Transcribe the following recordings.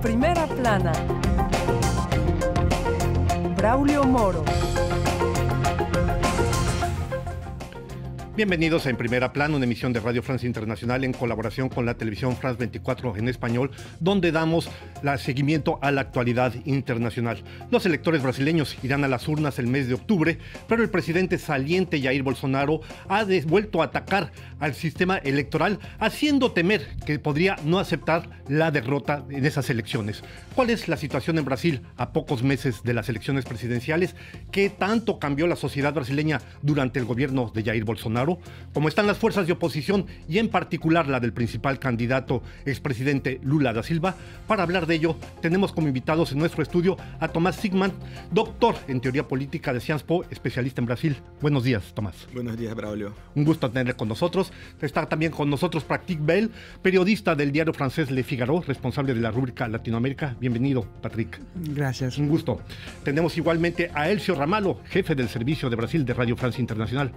primera plana, Braulio Moro. Bienvenidos a En Primera Plana, una emisión de Radio France Internacional en colaboración con la televisión France 24 en español, donde damos la seguimiento a la actualidad internacional. Los electores brasileños irán a las urnas el mes de octubre, pero el presidente saliente Jair Bolsonaro ha vuelto a atacar al sistema electoral, haciendo temer que podría no aceptar la derrota en esas elecciones. ¿Cuál es la situación en Brasil a pocos meses de las elecciones presidenciales? ¿Qué tanto cambió la sociedad brasileña durante el gobierno de Jair Bolsonaro? como cómo están las fuerzas de oposición y en particular la del principal candidato, expresidente Lula da Silva. Para hablar de ello, tenemos como invitados en nuestro estudio a Tomás Sigman, doctor en teoría política de Sciences Po, especialista en Brasil. Buenos días, Tomás. Buenos días, Braulio. Un gusto tenerle con nosotros. Está también con nosotros Practic Bell, periodista del diario francés Le Figaro, responsable de la rúbrica Latinoamérica. Bienvenido, Patrick. Gracias. Un gusto. Tenemos igualmente a Elcio Ramalo, jefe del servicio de Brasil de Radio Francia Internacional.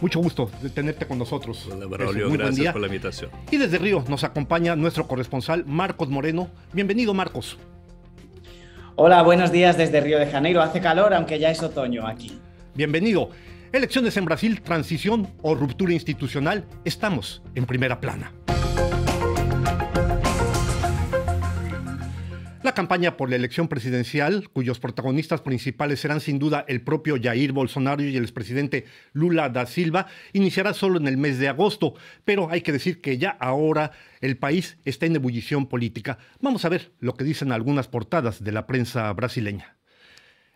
Mucho gusto de tenerte con nosotros. Hola, gracias por la invitación. Y desde Río nos acompaña nuestro corresponsal Marcos Moreno. Bienvenido, Marcos. Hola, buenos días desde Río de Janeiro. Hace calor, aunque ya es otoño aquí. Bienvenido. Elecciones en Brasil, transición o ruptura institucional. Estamos en primera plana. La campaña por la elección presidencial, cuyos protagonistas principales serán sin duda el propio Jair Bolsonaro y el expresidente Lula da Silva, iniciará solo en el mes de agosto, pero hay que decir que ya ahora el país está en ebullición política. Vamos a ver lo que dicen algunas portadas de la prensa brasileña.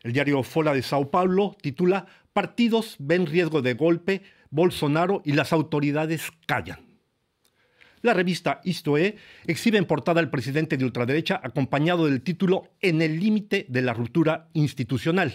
El diario Fola de Sao Paulo titula Partidos ven riesgo de golpe, Bolsonaro y las autoridades callan. La revista Istoe exhibe en portada al presidente de ultraderecha acompañado del título En el límite de la ruptura institucional.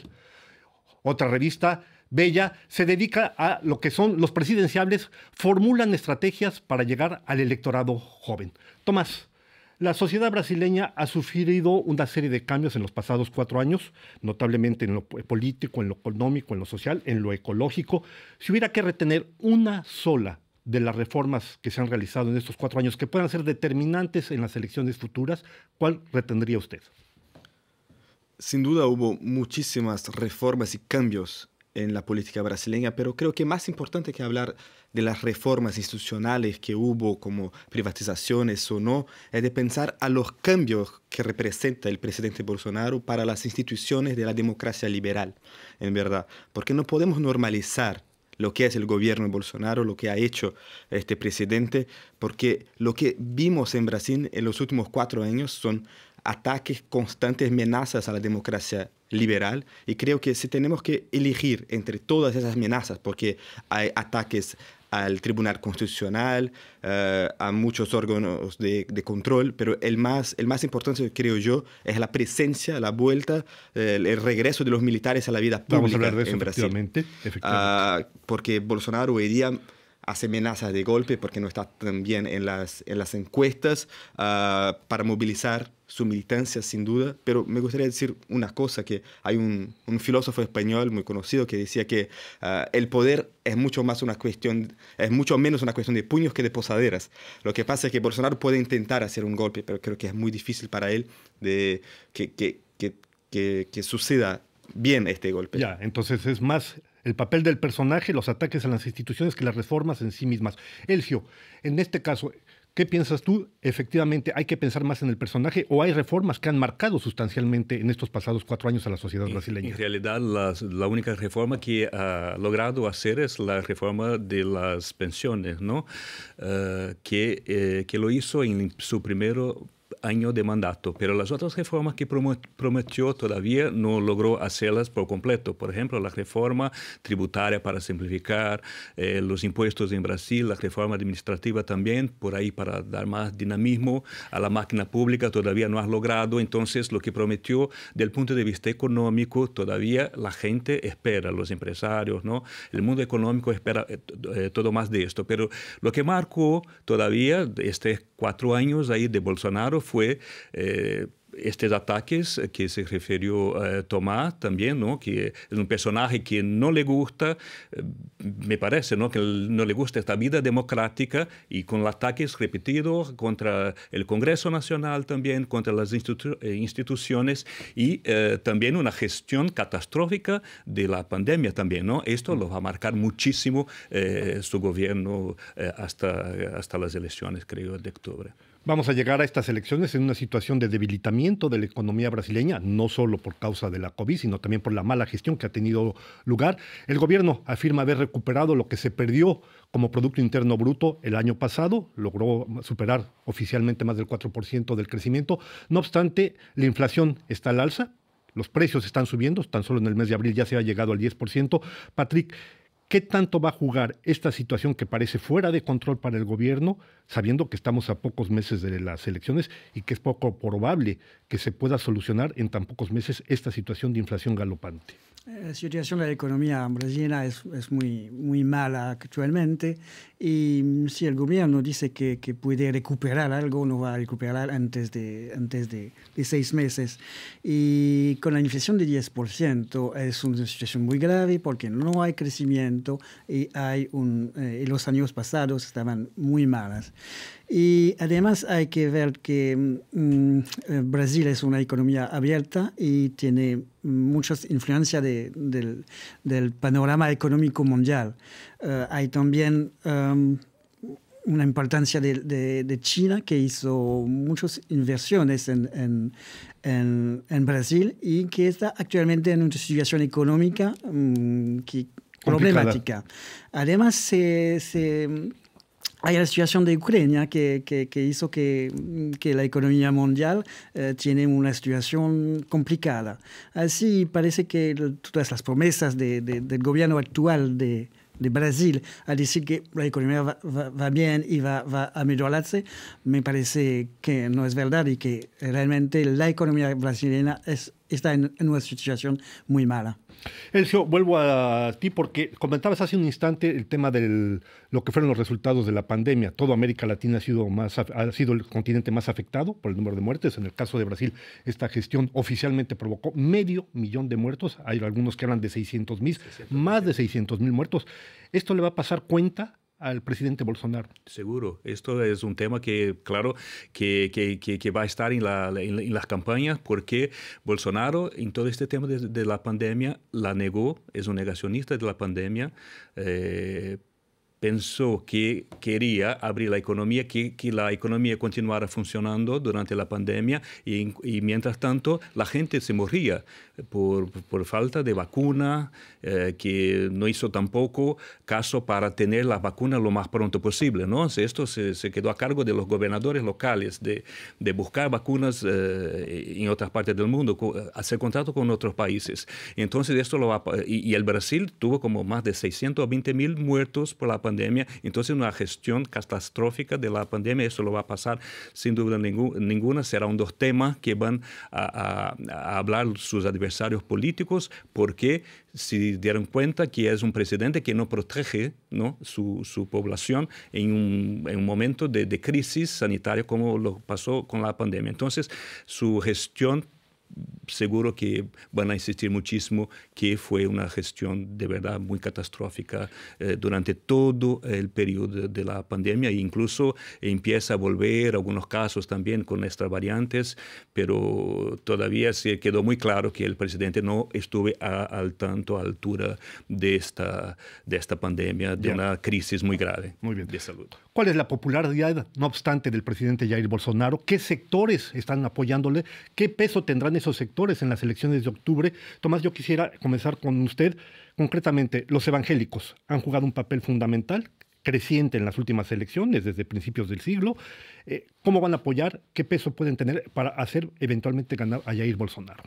Otra revista, Bella, se dedica a lo que son los presidenciables, formulan estrategias para llegar al electorado joven. Tomás, la sociedad brasileña ha sufrido una serie de cambios en los pasados cuatro años, notablemente en lo político, en lo económico, en lo social, en lo ecológico. Si hubiera que retener una sola de las reformas que se han realizado en estos cuatro años que puedan ser determinantes en las elecciones futuras, ¿cuál retendría usted? Sin duda hubo muchísimas reformas y cambios en la política brasileña, pero creo que más importante que hablar de las reformas institucionales que hubo, como privatizaciones o no, es de pensar a los cambios que representa el presidente Bolsonaro para las instituciones de la democracia liberal, en verdad, porque no podemos normalizar lo que es el gobierno de Bolsonaro, lo que ha hecho este presidente, porque lo que vimos en Brasil en los últimos cuatro años son ataques constantes, amenazas a la democracia liberal y creo que si tenemos que elegir entre todas esas amenazas, porque hay ataques al Tribunal Constitucional, eh, a muchos órganos de, control, pero el más, el más importante, creo yo, es la presencia, la vuelta, el, regreso de los militares a la vida pública Vamos a hablar de eso, Efectivamente, ah, porque Bolsonaro hoy día hace amenazas de golpe porque no está tan bien en las, las encuestas ah, para movilizar su militancia sin duda, pero me gustaría decir una cosa, que hay un, filósofo español muy conocido que decía que ah, el poder es mucho, más una cuestión, es mucho menos una cuestión de puños que de posaderas. Lo que pasa es que Bolsonaro puede intentar hacer un golpe, pero creo que es muy difícil para él de que, que suceda bien este golpe. Ya, entonces es más el papel del personaje, los ataques a las instituciones que las reformas en sí mismas. Elcio, en este caso, ¿qué piensas tú? ¿Efectivamente hay que pensar más en el personaje o hay reformas que han marcado sustancialmente en estos pasados cuatro años a la sociedad brasileña? En realidad, la única reforma que ha logrado hacer es la reforma de las pensiones, ¿no? Eh, que, eh, que lo hizo en su primero año de mandato, pero las otras reformas que prometió todavía no logró hacerlas por completo. Por ejemplo, la reforma tributaria para simplificar eh, los impuestos en Brasil, la reforma administrativa también, por ahí para dar más dinamismo a la máquina pública, todavía no ha logrado. Entonces, lo que prometió del punto de vista económico, todavía la gente espera, los empresarios, ¿no? el mundo económico espera eh, eh, todo más de esto. Pero lo que marcó todavía este cuatro años ahí de Bolsonaro fue... Eh, estos ataques que se refirió eh, Tomás también, ¿no? que es un personaje que no le gusta, eh, me parece, ¿no? que no le gusta esta vida democrática y con los ataques repetidos contra el Congreso Nacional también, contra las eh, instituciones y también una gestión catastrófica de la pandemia también. ¿no? Esto lo va a marcar muchísimo su gobierno hasta, hasta las elecciones, creo, de octubre. Vamos a llegar a estas elecciones en una situación de debilitamiento de la economía brasileña, no solo por causa de la COVID, sino también por la mala gestión que ha tenido lugar. El gobierno afirma haber recuperado lo que se perdió como Producto Interno Bruto el año pasado, logró superar oficialmente más del 4% del crecimiento. No obstante, la inflación está al alza, los precios están subiendo, tan solo en el mes de abril ya se ha llegado al 10%. Patrick, ¿Qué tanto va a jugar esta situación que parece fuera de control para el gobierno, sabiendo que estamos a pocos meses de las elecciones y que es poco probable que se pueda solucionar en tan pocos meses esta situación de inflación galopante? La eh, situación de la economía brasileña es, muy, muy mala actualmente y si el gobierno dice que, puede recuperar algo, no va a recuperar antes de, antes de, de seis meses. Y con la inflación de 10% es una situación muy grave porque no hay crecimiento y hay un, eh, los años pasados estaban muy malas. Y además hay que ver que mm, eh, Brasil es una economía abierta y tiene muchas influencias del, del, panorama económico mundial. Eh, hay también... Em, una importancia de, China que hizo muchas inversiones en, en, Brasil y que está actualmente en una situación económica mm, que problemática. Además, hay la situación de Ucrania que, hizo que, la economía mundial eh, tiene una situación complicada. Así parece que todas las promesas del gobierno actual de, Brasil a decir que la economía va, bien y va, va, a mejorarse, me parece que no es verdad y que realmente la economía brasileña es está en, una situación muy mala. Elcio, vuelvo a ti porque comentabas hace un instante el tema de lo que fueron los resultados de la pandemia. Todo América Latina ha sido, más, ha sido el continente más afectado por el número de muertes. En el caso de Brasil, esta gestión oficialmente provocó medio millón de muertos. Hay algunos que hablan de 600 mil, más de 600 mil muertos. ¿Esto le va a pasar cuenta al presidente Bolsonaro. Seguro, esto es un tema que, claro, que, va a estar en las campañas porque Bolsonaro en todo este tema de, la pandemia la negó, es un negacionista de la pandemia. Eh, pensó que quería abrir la economía, que, la economía continuara funcionando durante la pandemia y, mientras tanto la gente se moría por, falta de vacuna, eh, que no hizo tampoco caso para tener la vacuna lo más pronto posible. ¿no? Esto se, quedó a cargo de los gobernadores locales de, buscar vacunas eh, en otras partes del mundo, hacer contacto con otros países. Entonces esto lo y, y el Brasil tuvo como más de 620 mil muertos por la pandemia entonces, una gestión catastrófica de la pandemia, eso lo va a pasar sin duda ninguna. Será un dos temas que van a, hablar sus adversarios políticos porque se dieron cuenta que es un presidente que no protege Su, población en un, momento de, de crisis sanitaria como lo pasó con la pandemia. Entonces, su gestión seguro que van a insistir muchísimo que fue una gestión de verdad muy catastrófica eh, durante todo el periodo de la pandemia e incluso empieza a volver algunos casos también con estas variantes, pero todavía se quedó muy claro que el presidente no estuvo al tanto, a altura de esta, de esta pandemia, de una crisis muy grave muy bien. de salud. ¿Cuál es la popularidad, no obstante, del presidente Jair Bolsonaro? ¿Qué sectores están apoyándole? ¿Qué peso tendrán esos sectores en las elecciones de octubre? Tomás, yo quisiera comenzar con usted. Concretamente, los evangélicos han jugado un papel fundamental creciente en las últimas elecciones, desde principios del siglo. Eh, ¿Cómo van a apoyar? ¿Qué peso pueden tener para hacer eventualmente ganar a Jair Bolsonaro?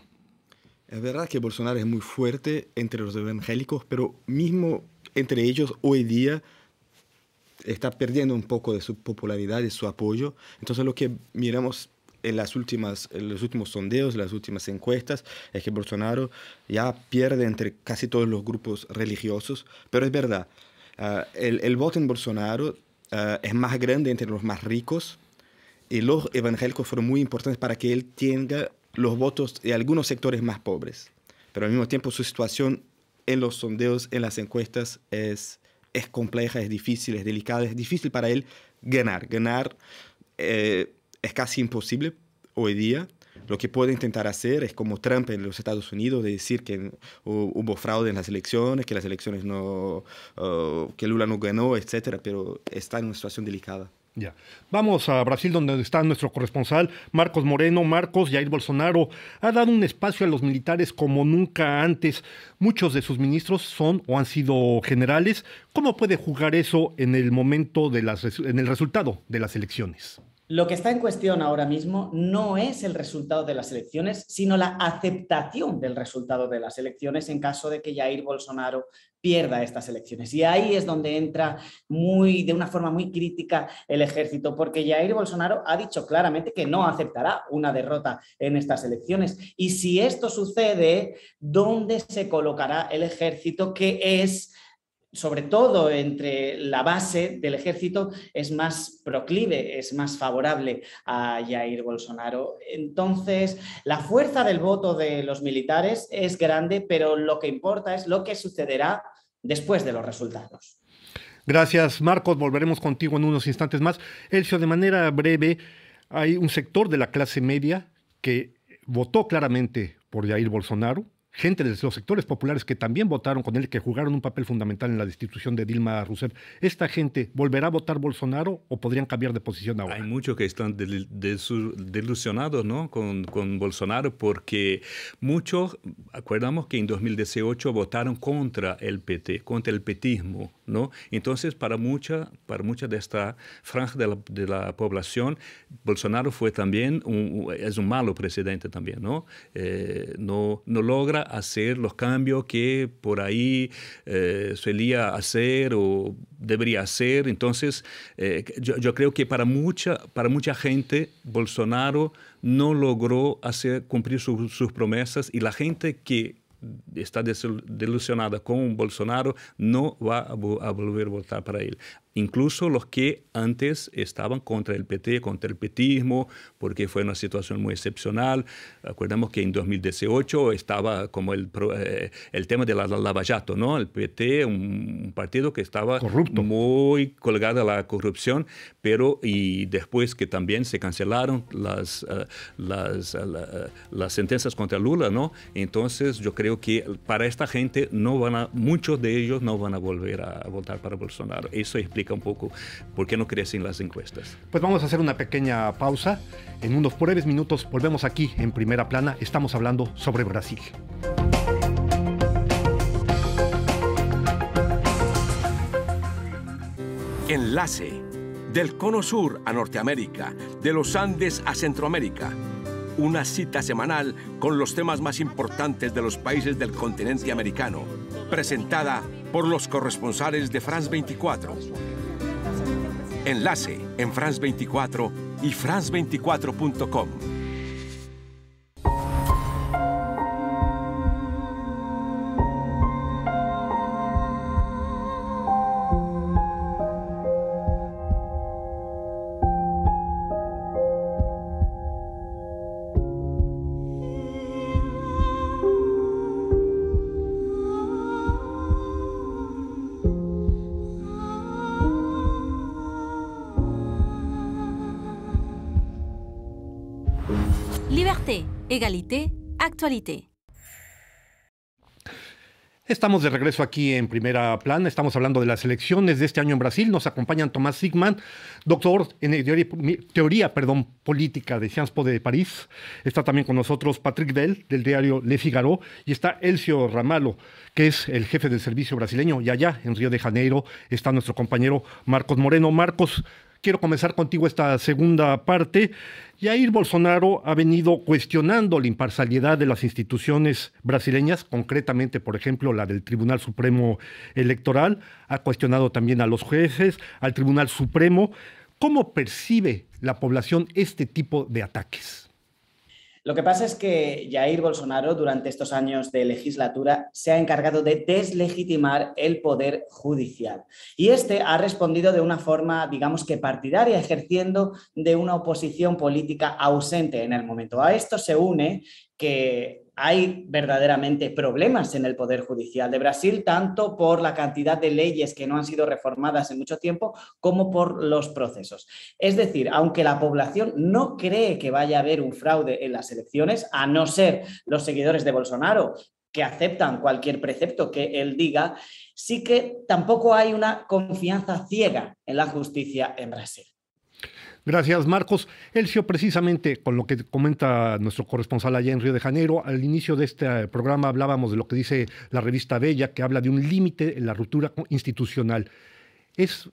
Es verdad que Bolsonaro es muy fuerte entre los evangélicos, pero mismo entre ellos hoy día está perdiendo un poco de su popularidad y su apoyo. Entonces lo que miramos en, las últimas, los últimos sondeos, las últimas encuestas, es que Bolsonaro ya pierde entre casi todos los grupos religiosos, pero es verdad, ah, el, voto en Bolsonaro ah, es más grande entre los más ricos y los evangélicos fueron muy importantes para que él tenga los votos de algunos sectores más pobres, pero al mismo tiempo su situación en los sondeos, en las encuestas, es, es compleja, es difícil, es delicada, es difícil para él ganar. Ganar eh, es casi imposible hoy día. Lo que puede intentar hacer es como Trump en los Estados Unidos, de decir que hubo fraude en las elecciones, que las elecciones no, oh, que Lula no ganó, etcétera, pero está en una situación delicada. Vamos a Brasil, donde está nuestro corresponsal Marcos Moreno. Marcos, Jair Bolsonaro ha dado un espacio a los militares como nunca antes. Muchos de sus ministros son o han sido generales. ¿Cómo puede jugar eso en el momento de las, en el resultado de las elecciones? Lo que está en cuestión ahora mismo no es el resultado de las elecciones, sino la aceptación del resultado de las elecciones en caso de que Jair Bolsonaro pierda estas elecciones. Y ahí es donde entra muy, de una forma muy crítica el ejército, porque Jair Bolsonaro ha dicho claramente que no aceptará una derrota en estas elecciones. Y si esto sucede, ¿dónde se colocará el ejército que es sobre todo entre la base del ejército, es más proclive, es más favorable a Jair Bolsonaro. Entonces, la fuerza del voto de los militares es grande, pero lo que importa es lo que sucederá después de los resultados. Gracias, Marcos. Volveremos contigo en unos instantes más. Elcio, de manera breve, hay un sector de la clase media que votó claramente por Jair Bolsonaro, gente de los sectores populares que también votaron con él, que jugaron un papel fundamental en la destitución de Dilma Rousseff, ¿esta gente volverá a votar Bolsonaro o podrían cambiar de posición ahora? Hay muchos que están delusionados ¿no? con, Bolsonaro porque muchos, acordamos que en 2018 votaron contra el PT, contra el petismo. ¿no? Entonces, para mucha, para mucha de esta franja de la, población, Bolsonaro fue también un, es un malo presidente también. no, eh, no logra hacer los cambios que por ahí eh, solía hacer o debería hacer. Entonces, eh, yo, creo que para mucha, para mucha gente, Bolsonaro no logró hacer, cumplir sus promesas y la gente que está desilusionada con Bolsonaro no va a, volver a votar para él incluso los que antes estaban contra el PT, contra el petismo, porque fue una situación muy excepcional. Acordamos que en 2018 estaba como eh, el, tema de la, lavallato, ¿no? El PT, un, partido que estaba muy colgado a la corrupción, pero y después que también se cancelaron las, eh, eh, las sentencias contra Lula, ¿no? Entonces yo creo que para esta gente no van muchos de ellos no van a volver a votar para Bolsonaro. Eso explica un poco por qué no crecen las encuestas. Pues vamos a hacer una pequeña pausa. En unos breves minutos volvemos aquí en primera plana. Estamos hablando sobre Brasil. Enlace del Cono Sur a Norteamérica, de los Andes a Centroamérica. Una cita semanal con los temas más importantes de los países del continente americano, presentada por los corresponsales de France 24. Enlace en France 24 y France24.com. Egalité, actualité. Estamos de regreso aquí en Primera Plana. Estamos hablando de las elecciones de este año en Brasil. Nos acompañan Tomás Sigman, doctor en teoría, política de Sciences Po de París. Está también con nosotros Patrick Bell, del diario Le Figaro. Y está Elcio Ramalo, que es el jefe del servicio brasileño. Y allá, en Río de Janeiro, está nuestro compañero Marcos Moreno. Marcos, quiero comenzar contigo esta segunda parte. Jair Bolsonaro ha venido cuestionando la imparcialidad de las instituciones brasileñas, concretamente, por ejemplo, la del Tribunal Supremo Electoral, ha cuestionado también a los jueces, al Tribunal Supremo. ¿Cómo percibe la población este tipo de ataques? Lo que pasa es que Jair Bolsonaro durante estos años de legislatura se ha encargado de deslegitimar el poder judicial. Y este ha respondido de una forma, digamos que partidaria, ejerciendo de una oposición política ausente en el momento. A esto se une que hay verdaderamente problemas en el Poder Judicial de Brasil, tanto por la cantidad de leyes que no han sido reformadas en mucho tiempo como por los procesos. Es decir, aunque la población no cree que vaya a haber un fraude en las elecciones, a no ser los seguidores de Bolsonaro, que aceptan cualquier precepto que él diga, sí que tampoco hay una confianza ciega en la justicia en Brasil. Gracias, Marcos. Elcio, precisamente con lo que comenta nuestro corresponsal allá en Río de Janeiro, al inicio de este eh, programa hablábamos de lo que dice la revista Bella, que habla de un límite en la ruptura institucional. ¿Es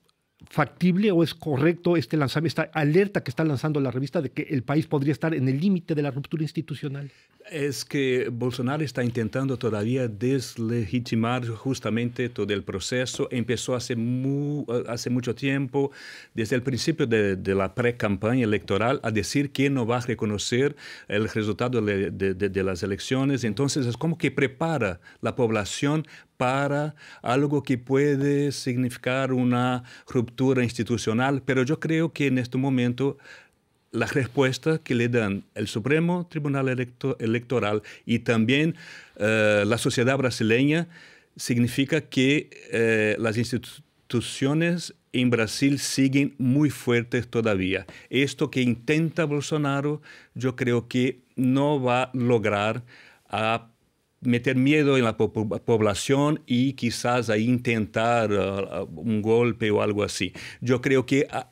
factible o es correcto este lanzamiento, esta alerta que está lanzando la revista de que el país podría estar en el límite de la ruptura institucional? es que Bolsonaro está intentando todavía deslegitimar justamente todo el proceso. Empezó hace, mucho tiempo, desde el principio de, la pre-campaña electoral, a decir que no va a reconocer el resultado de, de las elecciones. Entonces es como que prepara la población para algo que puede significar una ruptura institucional, pero yo creo que en este momento las respuestas que le dan el Supremo Tribunal Electoral y también eh, la sociedad brasileña significa que eh, las instituciones en Brasil siguen muy fuertes todavía. Esto que intenta Bolsonaro, yo creo que no va a lograr a meter miedo en la población y quizás a intentar eh, un golpe o algo así. Yo creo que ah,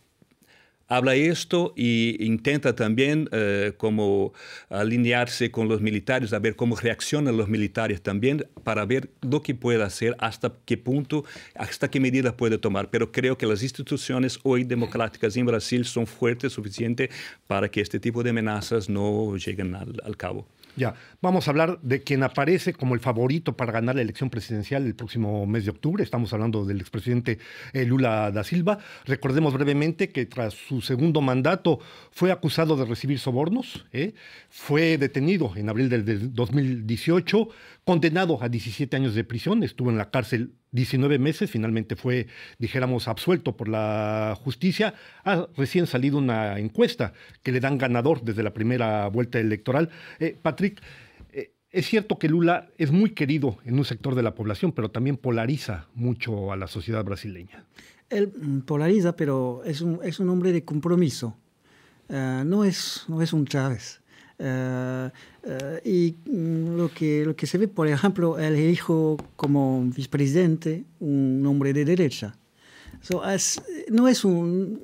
habla esto y intenta también eh, como alinearse con los militares, a ver cómo reaccionan los militares también para ver lo que puede hacer, hasta qué punto, hasta qué medida puede tomar. Pero creo que las instituciones hoy democráticas en Brasil son fuertes suficientes para que este tipo de amenazas no lleguen al, al cabo. Ya, Vamos a hablar de quien aparece como el favorito para ganar la elección presidencial el próximo mes de octubre. Estamos hablando del expresidente eh, Lula da Silva. Recordemos brevemente que tras su segundo mandato fue acusado de recibir sobornos, ¿eh? fue detenido en abril del 2018, condenado a 17 años de prisión, estuvo en la cárcel 19 meses, finalmente fue, dijéramos, absuelto por la justicia. Ha recién salido una encuesta que le dan ganador desde la primera vuelta electoral. Eh, Patrick, es cierto que Lula es muy querido en un sector de la población, pero también polariza mucho a la sociedad brasileña. Él mm, polariza, pero es un, es un hombre de compromiso. Eh, no, es, no es un Chávez. Eh, eh, y mm, lo que, lo que se ve, por ejemplo, él hijo como vicepresidente un hombre de derecha. no es un,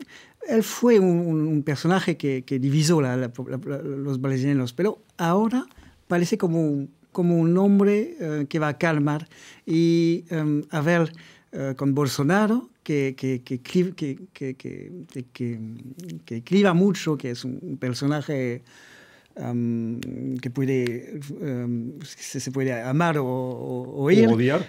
él fue un, personaje que, que divisó la, los brasileños, pero ahora parece como un, como un hombre eh, que va a calmar. Y em, a ver, eh, con Bolsonaro, que, que, que, mucho, que es un, personaje em, que puede, em, se, puede amar o, odiar.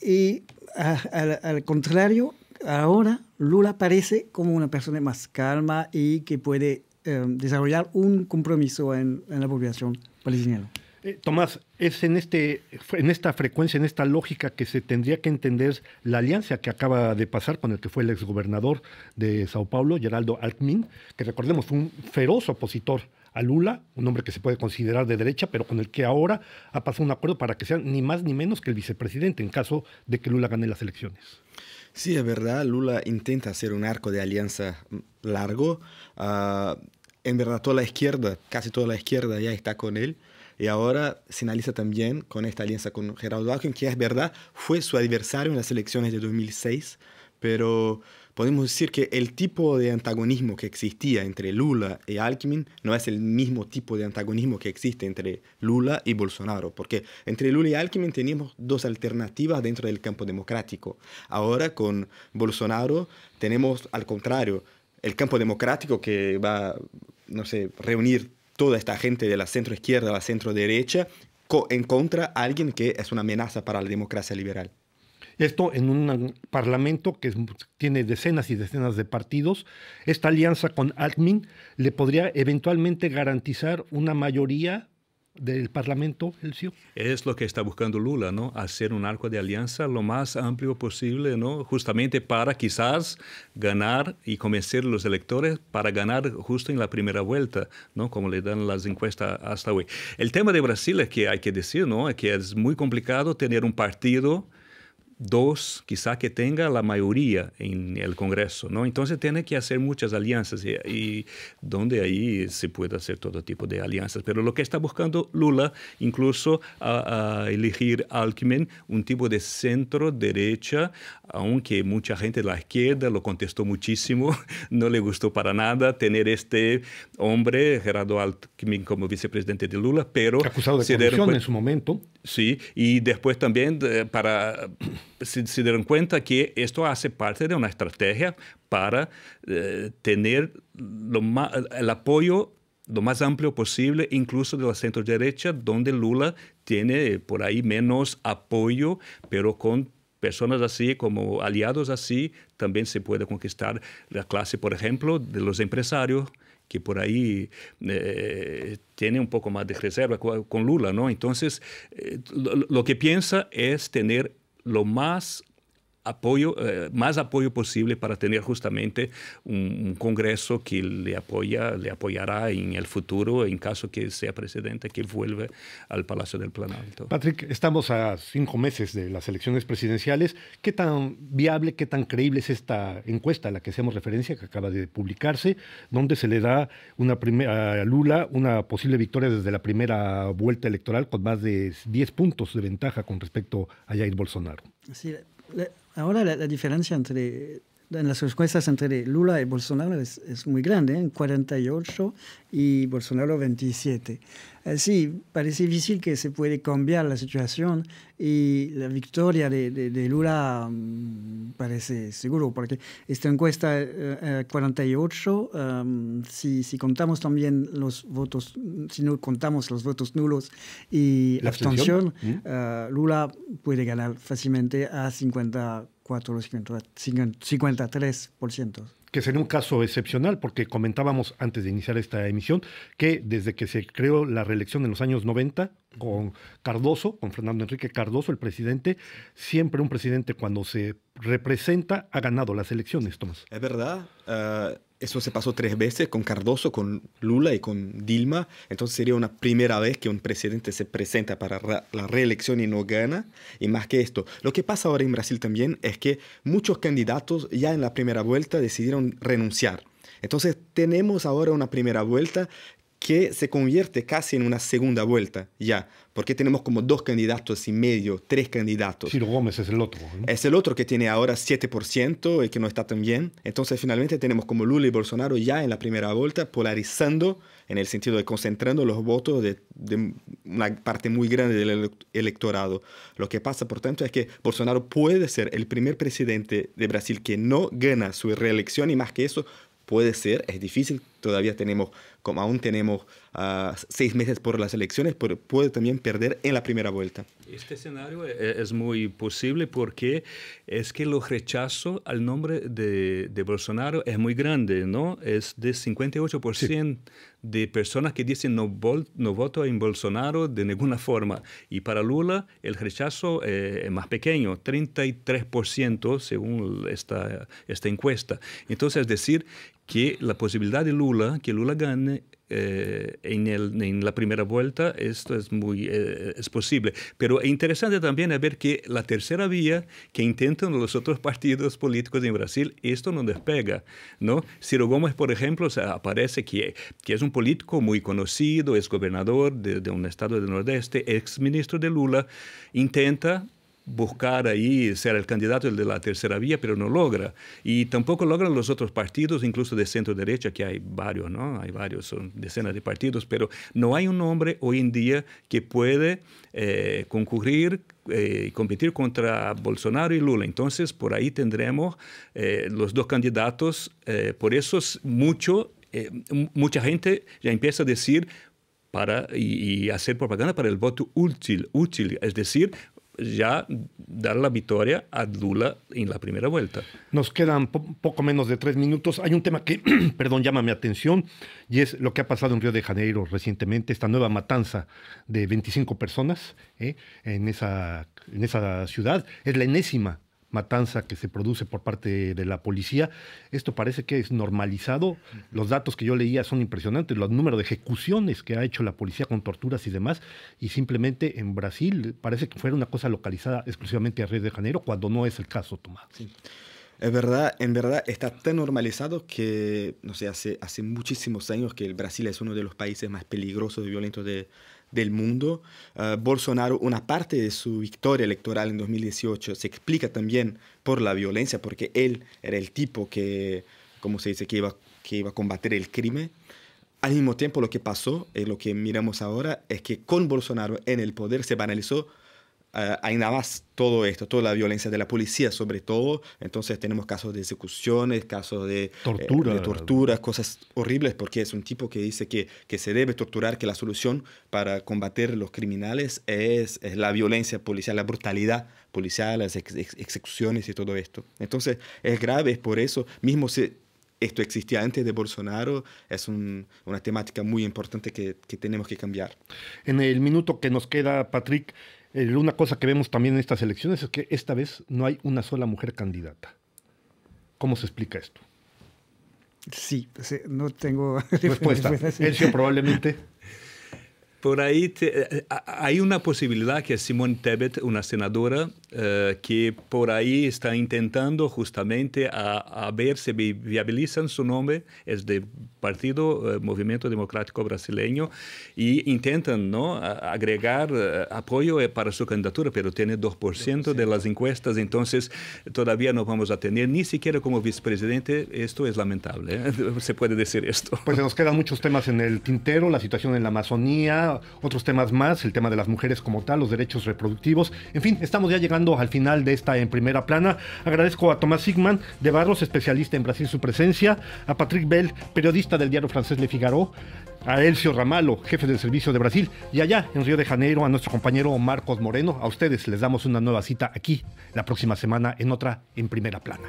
Y al contrario, ahora Lula parece como una persona más calma y que puede desarrollar un compromiso en, la población palestiniana. Eh, Tomás, es en, este, en esta frecuencia, en esta lógica que se tendría que entender la alianza que acaba de pasar con el que fue el exgobernador de Sao Paulo, Geraldo Alckmin, que recordemos fue un feroz opositor a Lula, un hombre que se puede considerar de derecha, pero con el que ahora ha pasado un acuerdo para que sea ni más ni menos que el vicepresidente en caso de que Lula gane las elecciones. Sí, es verdad, Lula intenta hacer un arco de alianza largo. Ah, en verdad, toda la izquierda, casi toda la izquierda ya está con él. Y ahora analiza también con esta alianza con Gerardo Alckmin, que es verdad, fue su adversario en las elecciones de 2006, pero podemos decir que el tipo de antagonismo que existía entre Lula y Alckmin no es el mismo tipo de antagonismo que existe entre Lula y Bolsonaro, porque entre Lula y Alckmin teníamos dos alternativas dentro del campo democrático. Ahora con Bolsonaro tenemos al contrario, el campo democrático que va, no sé, reunir toda esta gente de la centro izquierda, la centro derecha, en contra alguien que es una amenaza para la democracia liberal. Esto en un parlamento que tiene decenas y decenas de partidos, esta alianza con Admin le podría eventualmente garantizar una mayoría del Parlamento, Elcio? Es lo que está buscando Lula, ¿no? Hacer un arco de alianza lo más amplio posible, ¿no? Justamente para quizás ganar y convencer a los electores para ganar justo en la primera vuelta, ¿no? Como le dan las encuestas hasta hoy. El tema de Brasil es que hay que decir, ¿no? Es que es muy complicado tener un partido dos quizá que tenga la mayoría en el Congreso, ¿no? Entonces tiene que hacer muchas alianzas y, donde ahí se puede hacer todo tipo de alianzas. Pero lo que está buscando Lula, incluso a, elegir Alckmin, un tipo de centro derecha, aunque mucha gente de la izquierda lo contestó muchísimo, no le gustó para nada tener este hombre, Gerardo Alckmin, como vicepresidente de Lula, pero... Acusado de corrupción en su momento. Sí, y después también eh, para, eh, si se dieron cuenta que esto hace parte de una estrategia para eh, tener el apoyo lo más amplio posible, incluso de la centro derecha, donde Lula tiene por ahí menos apoyo, pero con personas así, como aliados así, también se puede conquistar la clase, por ejemplo, de los empresarios, que por ahí eh, tiene un poco más de reserva con Lula, ¿no? Entonces, eh, lo que piensa es tener lo más apoyo, eh, más apoyo posible para tener justamente un, Congreso que le apoya, le apoyará en el futuro en caso que sea presidente que vuelva al Palacio del Planalto. Patrick, estamos a cinco meses de las elecciones presidenciales. ¿Qué tan viable, qué tan creíble es esta encuesta a la que hacemos referencia, que acaba de publicarse, donde se le da una a Lula una posible victoria desde la primera vuelta electoral con más de 10 puntos de ventaja con respecto a Jair Bolsonaro? Sí, Ahora la, diferencia entre en las respuestas entre Lula y Bolsonaro es, muy grande, en ¿eh? 48 y Bolsonaro 27. Eh, sí, parece difícil que se puede cambiar la situación y la victoria de, Lula mm, parece seguro, porque esta encuesta 48, eh, eh, em, si, contamos también los votos, si no contamos los votos nulos y abstención, ¿Mm? Lula puede ganar fácilmente a 54 53% que sería un caso excepcional, porque comentábamos antes de iniciar esta emisión que desde que se creó la reelección en los años 90 con Cardoso, con Fernando Enrique Cardoso, el presidente, siempre un presidente cuando se representa ha ganado las elecciones, Tomás. Es verdad. Ah, eso se pasó tres veces con Cardoso, con Lula y con Dilma. Entonces sería una primera vez que un presidente se presenta para la reelección y no gana. Y más que esto, lo que pasa ahora en Brasil también es que muchos candidatos ya en la primera vuelta decidieron renunciar. Entonces tenemos ahora una primera vuelta que se convierte casi en una segunda vuelta ya, porque tenemos como dos candidatos y medio, tres candidatos. Ciro Gómez es el otro. Es el otro que tiene ahora 7% y que no está tan bien. Entonces finalmente tenemos como Lula y Bolsonaro ya en la primera vuelta polarizando, en el sentido de concentrando los votos de, de una parte muy grande del electorado. Lo que pasa, por tanto, es que Bolsonaro puede ser el primer presidente de Brasil que no gana su reelección y más que eso, puede ser, es difícil, todavía tenemos, como aún tenemos ah, seis meses por las elecciones, pero puede también perder en la primera vuelta. Este escenario e, e, es muy posible porque es que el rechazo al nombre de, Bolsonaro es muy grande, ¿no? Es de 58% de personas que dicen no, voto en Bolsonaro de ninguna forma. Y para Lula el rechazo eh, es más pequeño, 33% según esta, esta encuesta. Entonces, es decir, que la posibilidad de Lula, que Lula gane eh, en, la primera vuelta, esto es muy eh, es posible. Pero es interesante también ver que la tercera vía que intentan los otros partidos políticos en Brasil, esto no despega. ¿no? Ciro Gómez, por ejemplo, aparece que, que es un político muy conocido, es gobernador de, de un estado del Nordeste, ex ministro de Lula, intenta buscar ahí ser el candidato de la tercera vía, pero no logra. Y tampoco logran los otros partidos, incluso de centro derecha, que hay varios, ¿no? Hay varios, son decenas de partidos, pero no hay un hombre hoy en día que puede eh, concurrir eh, y competir contra Bolsonaro y Lula. Entonces, por ahí tendremos eh, los dos candidatos. por eso mucho, mucha gente ya empieza a decir, para, y, y, hacer propaganda para el voto útil, útil, es decir, ya dar la victoria a Dula en la primera vuelta. Nos quedan poco menos de tres minutos. Hay un tema que, perdón, llama mi atención y es lo que ha pasado en Río de Janeiro recientemente, esta nueva matanza de 25 personas ¿eh? en, esa, en esa ciudad. Es la enésima matanza que se produce por parte de la policía. Esto parece que es normalizado. Los datos que yo leía son impresionantes, los números de ejecuciones que ha hecho la policía con torturas y demás. Y simplemente en Brasil parece que fuera una cosa localizada exclusivamente a Río de Janeiro, cuando no es el caso, Tomás. Es verdad, en verdad está tan normalizado que, no sé, hace, hace muchísimos años que el Brasil es uno de los países más peligrosos y violentos de, del mundo. Ah, Bolsonaro, una parte de su victoria electoral en 2018 se explica también por la violencia, porque él era el tipo que, como se dice, que iba, que iba a combatir el crimen. Al mismo tiempo, lo que pasó, y eh, lo que miramos ahora, es que con Bolsonaro en el poder se banalizó hay nada más todo esto, toda la violencia de la policía sobre todo. Entonces tenemos casos de ejecuciones, casos de, eh, Tortura. de torturas, cosas horribles, porque es un tipo que dice que, que se debe torturar, que la solución para combatir los criminales es, la violencia policial, la brutalidad policial, las ejecuciones y todo esto. Entonces es grave, es por eso, mismo si esto existía antes de Bolsonaro, es una temática muy importante que, que tenemos que cambiar. En el minuto que nos queda, Patrick, una cosa que vemos también en estas elecciones es que esta vez no hay una sola mujer candidata. ¿Cómo se explica esto? Sí, pues, eh, no tengo respuesta. Elcio probablemente por ahí eh, eh, hay una posibilidad que Simone Tebet, una senadora, eh, que por ahí está intentando justamente a, ver si viabilizan su nombre, es de Partido Movimiento Democrático Brasileño, y intentan ¿no? agregar apoyo para su candidatura, pero tiene 2%, de las encuestas, entonces todavía no vamos a tener ni siquiera como vicepresidente, esto es lamentable, se puede decir esto. Pues nos quedan muchos temas en el tintero, la situación en la Amazonía, otros temas más, el tema de las mujeres como tal, los derechos reproductivos. En fin, estamos ya llegando al final de esta en primera plana. Agradezco a Tomás Sigman de Barros, especialista en Brasil, su presencia, a Patrick Bell, periodista del diario francés Le Figaro, a Elcio Ramalo, jefe del servicio de Brasil, y allá en Río de Janeiro a nuestro compañero Marcos Moreno. A ustedes les damos una nueva cita aquí la próxima semana en otra en primera plana.